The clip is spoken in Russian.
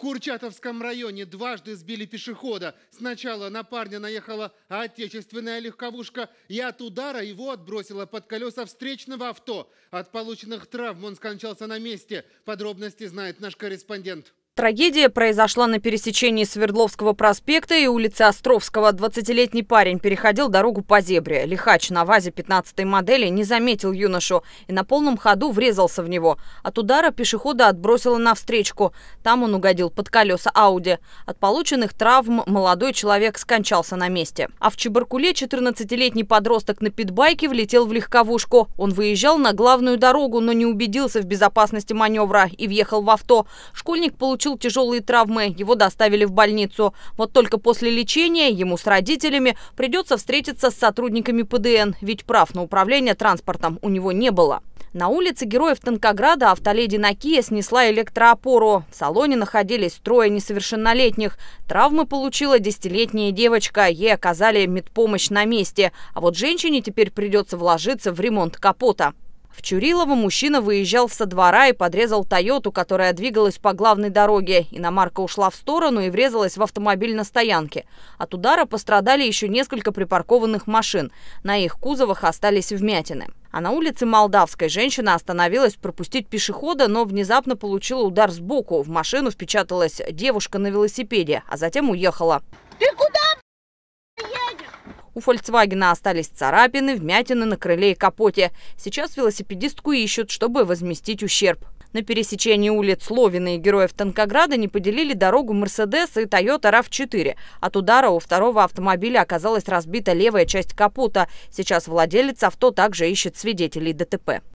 Курчатовском районе дважды сбили пешехода. Сначала на парня наехала отечественная легковушка, и от удара его отбросила под колеса встречного авто. От полученных травм он скончался на месте. Подробности знает наш корреспондент. Трагедия произошла на пересечении Свердловского проспекта и улицы Островского. 20-летний парень переходил дорогу по зебре. Лихач на ВАЗе 15-й модели не заметил юношу и на полном ходу врезался в него. От удара пешехода отбросило на встречку. Там он угодил под колеса Ауди. От полученных травм молодой человек скончался на месте. А в Чебаркуле 14-летний подросток на питбайке влетел в легковушку. Он выезжал на главную дорогу, но не убедился в безопасности маневра и въехал в авто. Школьник получил получил тяжелые травмы. Его доставили в больницу. Вот только после лечения ему с родителями придется встретиться с сотрудниками ПДН, ведь прав на управление транспортом у него не было. На улице Героев Танкограда автоледи Накия снесла электроопору. В салоне находились трое несовершеннолетних. Травмы получила десятилетняя девочка. Ей оказали медпомощь на месте. А вот женщине теперь придется вложиться в ремонт капота. В Чурилово мужчина выезжал со двора и подрезал «Тойоту», которая двигалась по главной дороге. Иномарка ушла в сторону и врезалась в автомобиль на стоянке. От удара пострадали еще несколько припаркованных машин. На их кузовах остались вмятины. А на улице Молдавской женщина остановилась пропустить пешехода, но внезапно получила удар сбоку. В машину впечаталась девушка на велосипеде, а затем уехала. «Ты куда?» У Volkswagen остались царапины, вмятины на крыле и капоте. Сейчас велосипедистку ищут, чтобы возместить ущерб. На пересечении улиц Ловина и Героев Танкограда не поделили дорогу «Мерседес» и Toyota rav РАВ-4». От удара у второго автомобиля оказалась разбита левая часть капота. Сейчас владелец авто также ищет свидетелей ДТП.